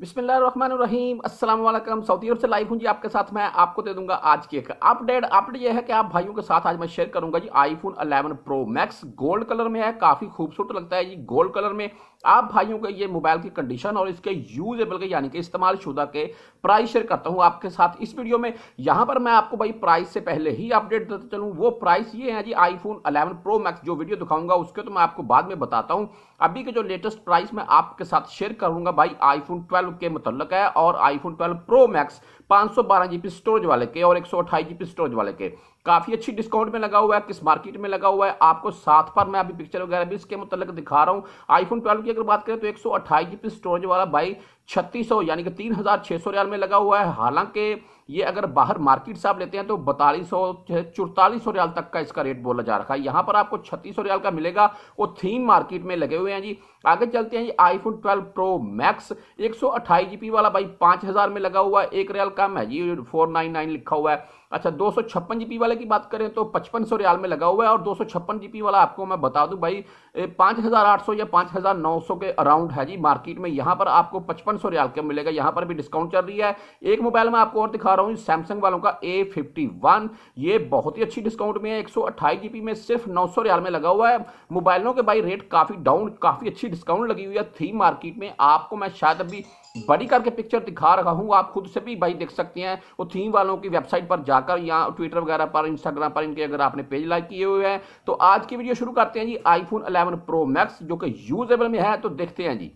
बिस्मिल्लाम वालेकुम सऊदी अरब से लाइव हूँ जी आपके साथ मैं आपको दे दूंगा आज की एक अपडेट अपडेट ये है कि आप भाइयों के साथ आज मैं शेयर करूंगा जी iPhone 11 pro max gold colour में है काफ़ी खूबसूरत लगता है जी गोल्ड कलर में आप भाइयों के ये मोबाइल की कंडीशन और इसके यूजेबल के यानी कि इस्तेमाल शुदा के प्राइस शेयर करता हूँ आपके साथ इस वीडियो में यहाँ पर मैं आपको भाई प्राइस से पहले ही अपडेट देता चलूँ वो प्राइस ये है जी आईफोन 11 प्रो मैक्स जो वीडियो दिखाऊंगा उसके तो मैं आपको बाद में बताता हूँ अभी के जो लेटेस्ट प्राइस मैं आपके साथ शेयर करूंगा भाई आईफोन ट्वेल्व के मतलब है और आईफोन ट्वेल्व प्रो मैक्स पाँच सौ स्टोरेज वाले के और एक सौ स्टोरेज वाले के काफ़ी अच्छी डिस्काउंट में लगा हुआ है किस मार्केट में लगा हुआ है आपको साथ पर मैं अभी पिक्चर वगैरह भी इसके मुतल दिखा रहा हूँ आईफोन ट्वेल्व की अगर बात करें तो एक सौ जीबी स्टोरेज वाला भाई छत्तीस यानी कि तीन हजार छह सौ रियाल में लगा हुआ है हालांकि ये अगर बाहर मार्केट से आप लेते हैं तो बतालीस सौ चौतालीस सौ रियाल तक का इसका रेट बोला जा रहा है यहां पर आपको छत्तीस सौ रियाल का मिलेगा वो थीम मार्केट में लगे हुए हैं जी आगे चलते हैं जी आईफोन 12 प्रो मैक्स एक सौ वाला भाई पांच हज़ार में लगा हुआ है एक रियाल कम है जी फोर नाइन नाइन लिखा हुआ है अच्छा दो सौ छप्पन जीबी वाले की बात करें तो पचपन सौ रियाल में लगा हुआ है और दो सौ छप्पन जीबी वाला आपको मैं बता दूं भाई पांच हज़ार आठ सौ या पांच हज़ार नौ सौ के अराउंड है जी मार्केट में यहां पर आपको पचपन पंद्रह सौ रियाल का मिलेगा यहाँ पर भी डिस्काउंट चल रही है एक मोबाइल में आपको और दिखा रहा हूँ सैमसंग वालों का ए फिफ्टी वन ये बहुत ही अच्छी डिस्काउंट में है एक सौ अट्ठाईस जीबी में सिर्फ नौ सौ रियाल में लगा हुआ है मोबाइलों के भाई रेट काफ़ी डाउन काफ़ी अच्छी डिस्काउंट लगी हुई है थी मार्केट में आपको मैं शायद अभी बड़ी करके पिक्चर दिखा रहा हूँ आप खुद से भी भाई देख सकते हैं वो थीम वालों की वेबसाइट पर जाकर या ट्विटर वगैरह पर इंस्टाग्राम पर इनके अगर आपने पेज लाइक किए हुए हैं तो आज की वीडियो शुरू करते हैं जी आईफोन 11 प्रो मैक्स जो कि यूजेबल में है तो देखते हैं जी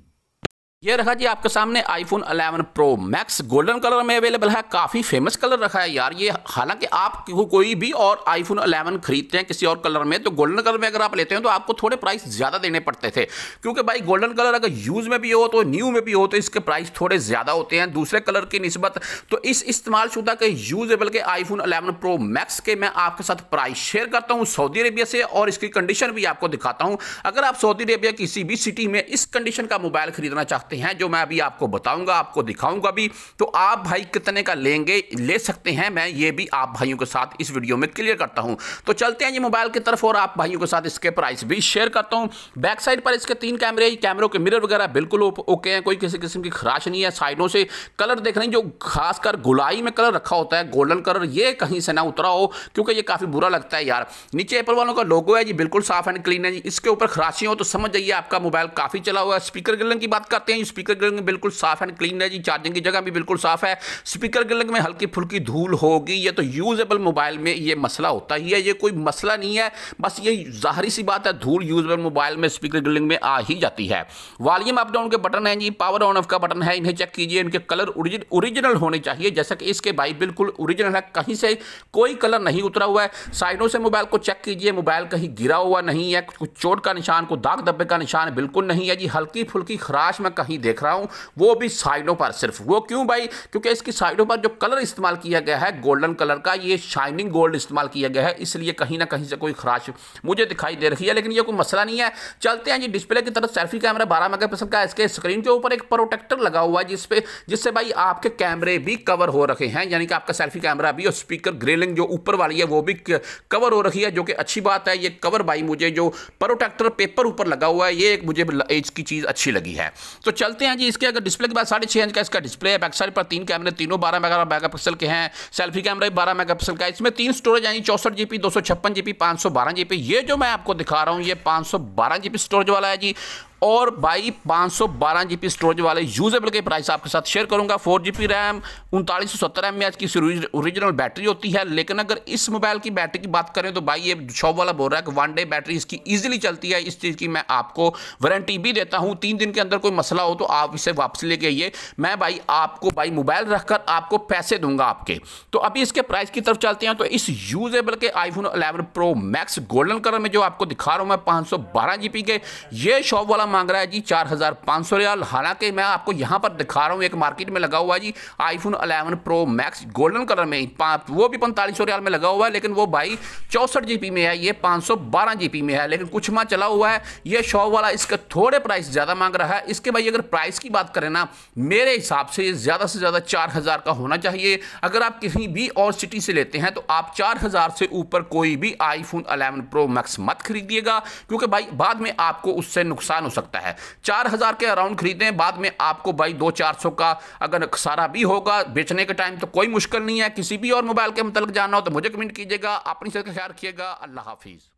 ये रखा जी आपके सामने iPhone 11 pro max golden colour में अवेलेबल है काफ़ी फेमस कलर रखा है यार ये हालांकि आप कोई भी और आईफोन 11 खरीदते हैं किसी और कलर में तो गोल्डन कलर में अगर आप लेते हैं तो आपको थोड़े प्राइस ज़्यादा देने पड़ते थे क्योंकि भाई गोल्डन कलर अगर यूज़ में भी हो तो न्यू में भी हो तो इसके प्राइस थोड़े ज़्यादा होते हैं दूसरे कलर की नस्बत तो इस इस्तेमाल शुदा के यूजेबल के आईफोन अलेवन प्रो मैक्स के मैं आपके साथ प्राइस शेयर करता हूँ सऊदी अरेबिया से और इसकी कंडीशन भी आपको दिखाता हूँ अगर आप सऊदी अरेबिया किसी भी सिटी में इस कंडीशन का मोबाइल खरीदना चाहते सकते हैं जो मैं अभी आपको बताऊंगा आपको दिखाऊंगा भी तो आप भाई कितने का लेंगे ले सकते हैं मैं ये भी आप भाइयों के साथ इस वीडियो में क्लियर करता हूं तो चलते हैं ये मोबाइल की तरफ और आप भाइयों के साथ इसके प्राइस भी शेयर करता हूँ बैक साइड पर इसके तीन कैमरे कैमरों के मिरर वगैरह बिल्कुल ओके हैं कोई किसी किस्म की खराश नहीं है साइडों से कलर देख रहे हैं जो खासकर गुलाई में कलर रखा होता है गोल्डन कलर ये कहीं से ना उतरा हो क्योंकि ये काफ़ी बुरा लगता है यार नीचे एप्पल वालों का लोगो है जी बिल्कुल साफ एंड क्लीन है जी इसके ऊपर खराशी हो तो समझ जाइए आपका मोबाइल काफ़ी चला हुआ है स्पीकर गिलन की बात करते हैं नहीं स्पीकर ग्रिलिंग बिल्कुल साफ एंड क्लीन है जी चार्जिंग की जगह भी बिल्कुल साफ है स्पीकर ग्रिलिंग में हल्की फुल्की धूल होगी ये तो यूजेबल मोबाइल में ये मसला होता ही है ये कोई मसला नहीं है बस ये जाहरी सी बात है धूल यूजेबल मोबाइल में स्पीकर ग्रिलिंग में आ ही जाती है वॉल्यूम अप डाउन के बटन है जी पावर ऑन ऑफ का बटन है इन्हें चेक कीजिए इनके कलर ओरिजिनल होने चाहिए जैसा कि इसके भाई बिल्कुल ओरिजिनल है कहीं से कोई कलर नहीं उतरा हुआ है साइडों से मोबाइल को चेक कीजिए मोबाइल कहीं गिरा हुआ नहीं है कुछ चोट का निशान को दाग धब्बे का निशान बिल्कुल नहीं है जी हल्की फुल्की खराश में कहीं ही देख रहा हूं वो भी साइडों पर सिर्फ वो क्यों भाई क्योंकि इसकी साइडों पर जो कलर इस्तेमाल किया गया है गोल्डन कलर का ये शाइनिंग गोल्ड इस्तेमाल किया गया है इसलिए कहीं ना कहीं से कोई खराश मुझे दिखाई दे रही है लेकिन यह कोई मसला नहीं है चलते हैं जी डिस्प्ले की तरफ सेल्फी कैमरा बारह मेगा का इसके स्क्रीन के ऊपर एक प्रोटेक्टर लगा हुआ है जिसपे जिससे भाई आपके कैमरे भी कवर हो रखे हैं यानी कि आपका सेल्फी कैमरा भी और स्पीकर ग्रिलिंग जो ऊपर वाली है वो भी कवर हो रखी है जो कि अच्छी बात है ये कवर भाई मुझे जो प्रोटेक्टर पेपर ऊपर लगा हुआ है ये एक मुझे एज की चीज़ अच्छी लगी है तो तो चलते हैं जी इसके अगर डिस्प्ले के बाद साढ़े छः इंच का इसका डिस्प्ले है बैक साइड पर तीन कैमरे तीनों बारह मेगा मेगा पिक्सल के हैं सेल्फी कैमरा भी बारह मेगा पिक्सल का इसमें तीन स्टोरेज यानी चौसठ जी पी दो सौ छप्पन जी पी पाँच सौ बारह जी पी ये जो मैं आपको दिखा रहा हूँ ये पाँच सौ बारह जी पी स्टोरेज वाला है जी और बाई पाँच सौ बारह जी स्टोरेज वाले यूजेबल के प्राइस आपके साथ शेयर करूंगा फोर जी बी रैम उनतालीस सौ सत्तर एम एच की ओरिजिनल बैटरी होती है लेकिन अगर इस मोबाइल की बैटरी की बात करें तो भाई ये शॉप वाला बोल रहा है कि वन डे बैटरी इसकी ईजिली चलती है इस चीज़ की मैं आपको वारंटी भी देता हूँ तीन दिन के अंदर कोई मसला हो तो आप इसे वापस लेके आइए मैं भाई आपको भाई मोबाइल रखकर आपको पैसे दूंगा आपके तो अभी इसके प्राइस की तरफ चलते हैं तो इस यूजेबल के iPhone eleven pro max golden colour में जो आपको दिखा रहा हूँ मैं पाँच सौ बारह के ये शॉप वाला मांग रहा है जी चार हज़ार पाँच सौ रियाल हालांकि मैं आपको यहां पर दिखा रहा हूं एक मार्केट में लगा हुआ है जी iPhone eleven pro max golden colour में वो भी पैंतालीस सौ रियाल में लगा हुआ है लेकिन वो भाई चौंसठ जी में है ये पाँच सौ बारह जी में है लेकिन कुछ माह चला हुआ है ये शॉप वाला इसका थोड़े प्राइस ज़्यादा मांग रहा है इसके भाई अगर प्राइस की बात करें ना मेरे हिसाब से ज़्यादा से ज़्यादा चार हज़ार का होना चाहिए अगर आप किसी भी और सिटी से लेते हैं तो आप चार हज़ार से ऊपर कोई भी आईफोन अलेवन प्रो मैक्स मत खरीदिएगा क्योंकि भाई बाद में आपको उससे नुकसान हो सकता सकता है चार हज़ार के अराउंड खरीदें बाद में आपको भाई दो चार सौ का अगर सारा भी होगा बेचने के टाइम तो कोई मुश्किल नहीं है किसी भी और मोबाइल के मतलब जाना हो तो मुझे कमेंट कीजिएगा अपनी सेहत का ख्याल रखिएगा अल्लाह हाफिज़